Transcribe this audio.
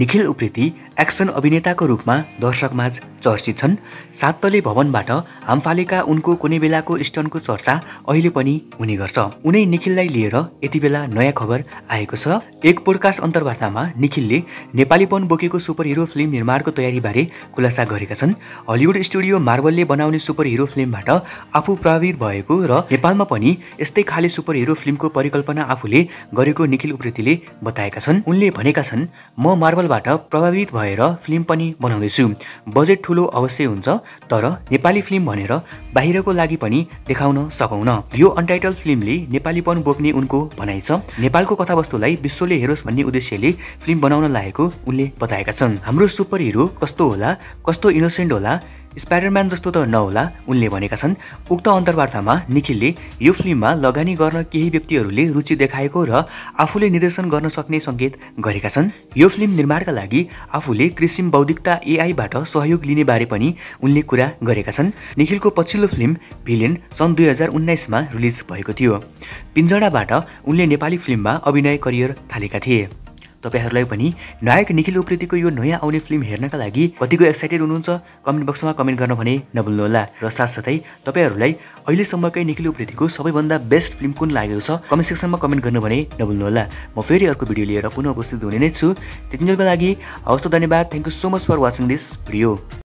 Nikhil Upreti action अभिनेताको रूपमा दर्शकमाझ चर्चित छन् सात तले भवनबाट हामफालेका उनको कुनै बेलाको स्टनको चर्चा अहिले पनि हुने गर्छ उनै निखिललाई लिएर यति बेला नयाँ खबर आएको छ एक पोडकास्ट अन्तर्वार्तामा निखिलले नेपालीपन बोकेको सुपर हिरो फिल्म निर्माणको तयारीबारे खुलासा गरेका छन् हलिउड स्टुडियो मार्बलले बनाउने सुपर हिरो फिल्मबाट आफू प्रभावित भएको र नेपालमा पनि यस्तै खाले सुपर हिरो फिल्मको परिकल्पना आफूले गरेको निखिल उप्रेतीले बताएका छन् उनले भनेका छन् म मार्बलबाट प्रभावित भएर फिल्म पनि बनाउँदैछु बजेट ठुलो अवश्य हुन्छ तर नेपाली फिल्म भनेर बाहिरको लागि पनि देखाउन सकौन यो अनटाइटल फिल्मले नेपालीपन बोक्ने उनको भनाइ छ नेपालको कथावस्तुलाई विश्वले हेरोस् भन्ने उद्देश्यले फिल्म बनाउन लागेको उनले बताएका छन् हाम्रो सुपर हिरो कस्तो होला कस्तो इनोसेन्ट होला स्पाइडरम्यान जस्तो त नहोला उनले भनेका छन् उक्त अन्तर्वार्तामा निखिलले यो फिल्ममा लगानी गर्न केही व्यक्तिहरूले रुचि देखाएको र आफूले निर्देशन गर्न सक्ने सङ्केत गरेका छन् यो फिल्म निर्माणका लागि आफूले कृषिम बौद्धिकता एआईबाट सहयोग लिनेबारे पनि उनले कुरा गरेका छन् निखिलको पछिल्लो फिल्म भिलेन सन् दुई हजार उन्नाइसमा रिलिज भएको थियो पिन्जडाबाट उनले नेपाली फिल्ममा अभिनय करियर थालेका थिए तपाईँहरूलाई पनि नायक निखिल उप्रेतीको यो नयाँ आउने फिल्म हेर्नका लागि कतिको एक्साइटेड हुनुहुन्छ कमेन्ट बक्समा कमेन्ट गर्न भने नभुल्नुहोला र साथसाथै तपाईँहरूलाई अहिलेसम्मकै निखिल उप्रेतीको सबैभन्दा बेस्ट फिल्म कुन लागेको छ कमेन्ट सेक्सनमा कमेन्ट गर्नु भने नभुल्नुहोला म फेरि अर्को भिडियो लिएर पुनः उपस्थित हुने नै छु त्यतिजनको लागि हवस् धन्यवाद thank you so much for watching this video